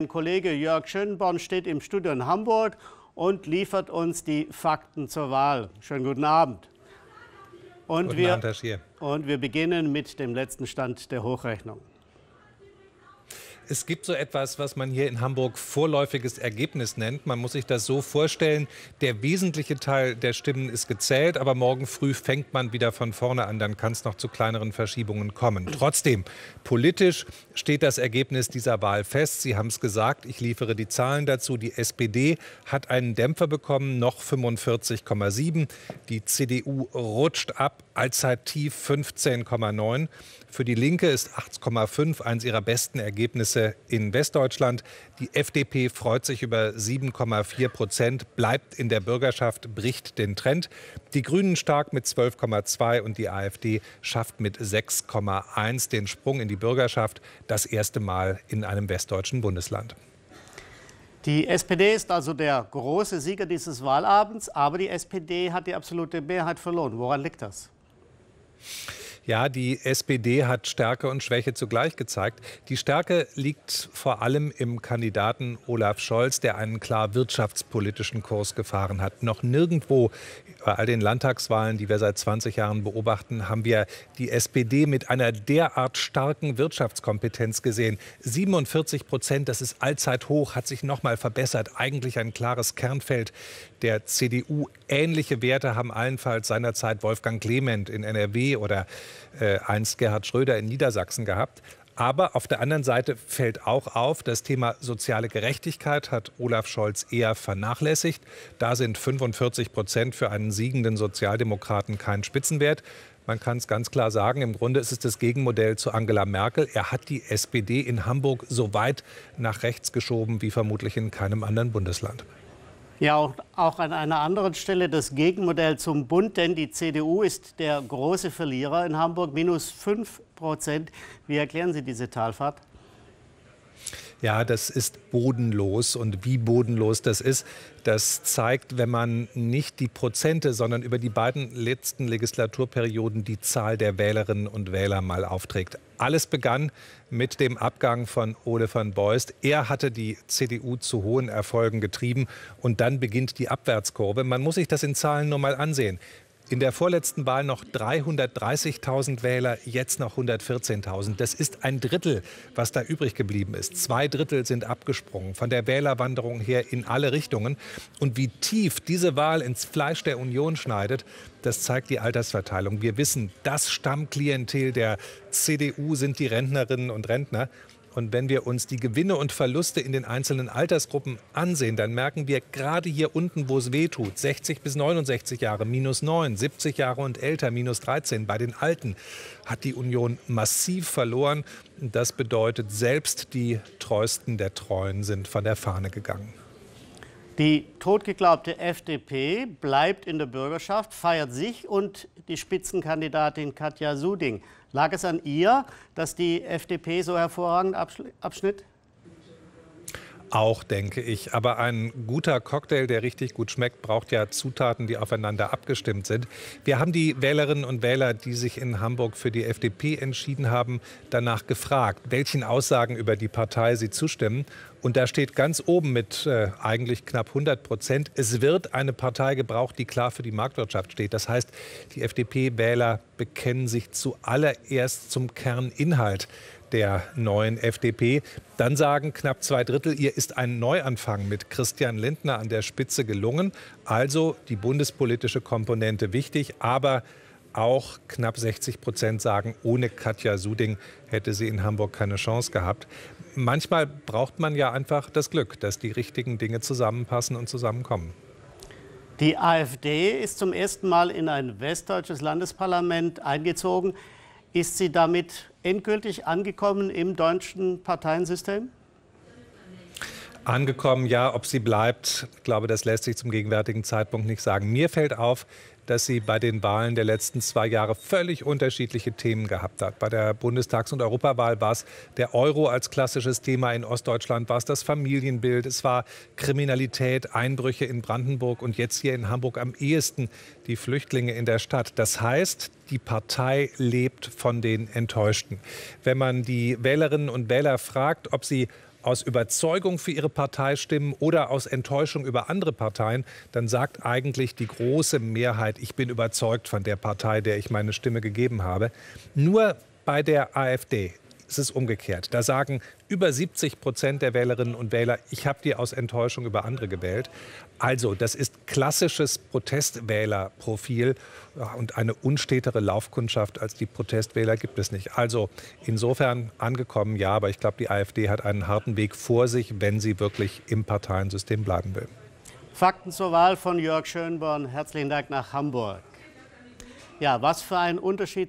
Mein Kollege Jörg Schönborn steht im Studio in Hamburg und liefert uns die Fakten zur Wahl. Schönen guten Abend. Und, guten wir, Abend, und wir beginnen mit dem letzten Stand der Hochrechnung. Es gibt so etwas, was man hier in Hamburg vorläufiges Ergebnis nennt. Man muss sich das so vorstellen, der wesentliche Teil der Stimmen ist gezählt, aber morgen früh fängt man wieder von vorne an, dann kann es noch zu kleineren Verschiebungen kommen. Trotzdem, politisch steht das Ergebnis dieser Wahl fest. Sie haben es gesagt, ich liefere die Zahlen dazu. Die SPD hat einen Dämpfer bekommen, noch 45,7. Die CDU rutscht ab, allzeit tief 15,9. Für die Linke ist 8,5 eines ihrer besten Ergebnisse Ergebnisse in Westdeutschland. Die FDP freut sich über 7,4 Prozent, bleibt in der Bürgerschaft, bricht den Trend. Die Grünen stark mit 12,2 und die AfD schafft mit 6,1 den Sprung in die Bürgerschaft. Das erste Mal in einem westdeutschen Bundesland. Die SPD ist also der große Sieger dieses Wahlabends, aber die SPD hat die absolute Mehrheit verloren. Woran liegt das? Ja, die SPD hat Stärke und Schwäche zugleich gezeigt. Die Stärke liegt vor allem im Kandidaten Olaf Scholz, der einen klar wirtschaftspolitischen Kurs gefahren hat. Noch nirgendwo bei all den Landtagswahlen, die wir seit 20 Jahren beobachten, haben wir die SPD mit einer derart starken Wirtschaftskompetenz gesehen. 47 Prozent, das ist allzeit hoch, hat sich noch mal verbessert. Eigentlich ein klares Kernfeld der CDU. Ähnliche Werte haben allenfalls seinerzeit Wolfgang Clement in NRW oder äh, einst Gerhard Schröder in Niedersachsen gehabt. Aber auf der anderen Seite fällt auch auf, das Thema soziale Gerechtigkeit hat Olaf Scholz eher vernachlässigt. Da sind 45 Prozent für einen siegenden Sozialdemokraten kein Spitzenwert. Man kann es ganz klar sagen, im Grunde ist es das Gegenmodell zu Angela Merkel. Er hat die SPD in Hamburg so weit nach rechts geschoben wie vermutlich in keinem anderen Bundesland. Ja, auch, auch, an einer anderen Stelle das Gegenmodell zum Bund, denn die CDU ist der große Verlierer in Hamburg, minus 5 Prozent. Wie erklären Sie diese Talfahrt? Ja, das ist bodenlos. Und wie bodenlos das ist, das zeigt, wenn man nicht die Prozente, sondern über die beiden letzten Legislaturperioden die Zahl der Wählerinnen und Wähler mal aufträgt. Alles begann mit dem Abgang von Ole van Beust. Er hatte die CDU zu hohen Erfolgen getrieben und dann beginnt die Abwärtskurve. Man muss sich das in Zahlen nur mal ansehen. In der vorletzten Wahl noch 330.000 Wähler, jetzt noch 114.000. Das ist ein Drittel, was da übrig geblieben ist. Zwei Drittel sind abgesprungen, von der Wählerwanderung her in alle Richtungen. Und wie tief diese Wahl ins Fleisch der Union schneidet, das zeigt die Altersverteilung. Wir wissen, das Stammklientel der CDU sind die Rentnerinnen und Rentner. Und wenn wir uns die Gewinne und Verluste in den einzelnen Altersgruppen ansehen, dann merken wir gerade hier unten, wo es weh tut, 60 bis 69 Jahre minus 9, 70 Jahre und älter minus 13, bei den Alten hat die Union massiv verloren. Das bedeutet, selbst die Treuesten der Treuen sind von der Fahne gegangen. Die totgeglaubte FDP bleibt in der Bürgerschaft, feiert sich und die Spitzenkandidatin Katja Suding. Lag es an ihr, dass die FDP so hervorragend abschnitt? Auch, denke ich. Aber ein guter Cocktail, der richtig gut schmeckt, braucht ja Zutaten, die aufeinander abgestimmt sind. Wir haben die Wählerinnen und Wähler, die sich in Hamburg für die FDP entschieden haben, danach gefragt, welchen Aussagen über die Partei sie zustimmen. Und da steht ganz oben mit äh, eigentlich knapp 100 Prozent, es wird eine Partei gebraucht, die klar für die Marktwirtschaft steht. Das heißt, die FDP-Wähler bekennen sich zuallererst zum Kerninhalt der neuen FDP. Dann sagen knapp zwei Drittel, ihr ist ein Neuanfang mit Christian Lindner an der Spitze gelungen. Also die bundespolitische Komponente wichtig, aber auch knapp 60 Prozent sagen, ohne Katja Suding hätte sie in Hamburg keine Chance gehabt. Manchmal braucht man ja einfach das Glück, dass die richtigen Dinge zusammenpassen und zusammenkommen. Die AfD ist zum ersten Mal in ein westdeutsches Landesparlament eingezogen. Ist sie damit endgültig angekommen im deutschen Parteiensystem? Angekommen, ja, ob sie bleibt, ich glaube, das lässt sich zum gegenwärtigen Zeitpunkt nicht sagen. Mir fällt auf, dass sie bei den Wahlen der letzten zwei Jahre völlig unterschiedliche Themen gehabt hat. Bei der Bundestags- und Europawahl war es der Euro als klassisches Thema in Ostdeutschland, war es das Familienbild, es war Kriminalität, Einbrüche in Brandenburg und jetzt hier in Hamburg am ehesten die Flüchtlinge in der Stadt. Das heißt, die Partei lebt von den Enttäuschten. Wenn man die Wählerinnen und Wähler fragt, ob sie aus Überzeugung für ihre Partei stimmen oder aus Enttäuschung über andere Parteien, dann sagt eigentlich die große Mehrheit, ich bin überzeugt von der Partei, der ich meine Stimme gegeben habe. Nur bei der AfD es ist umgekehrt. Da sagen über 70 Prozent der Wählerinnen und Wähler, ich habe die aus Enttäuschung über andere gewählt. Also, das ist klassisches Protestwählerprofil und eine unstetere Laufkundschaft als die Protestwähler gibt es nicht. Also, insofern angekommen, ja, aber ich glaube, die AfD hat einen harten Weg vor sich, wenn sie wirklich im Parteiensystem bleiben will. Fakten zur Wahl von Jörg Schönborn. Herzlichen Dank nach Hamburg. Ja, was für ein Unterschied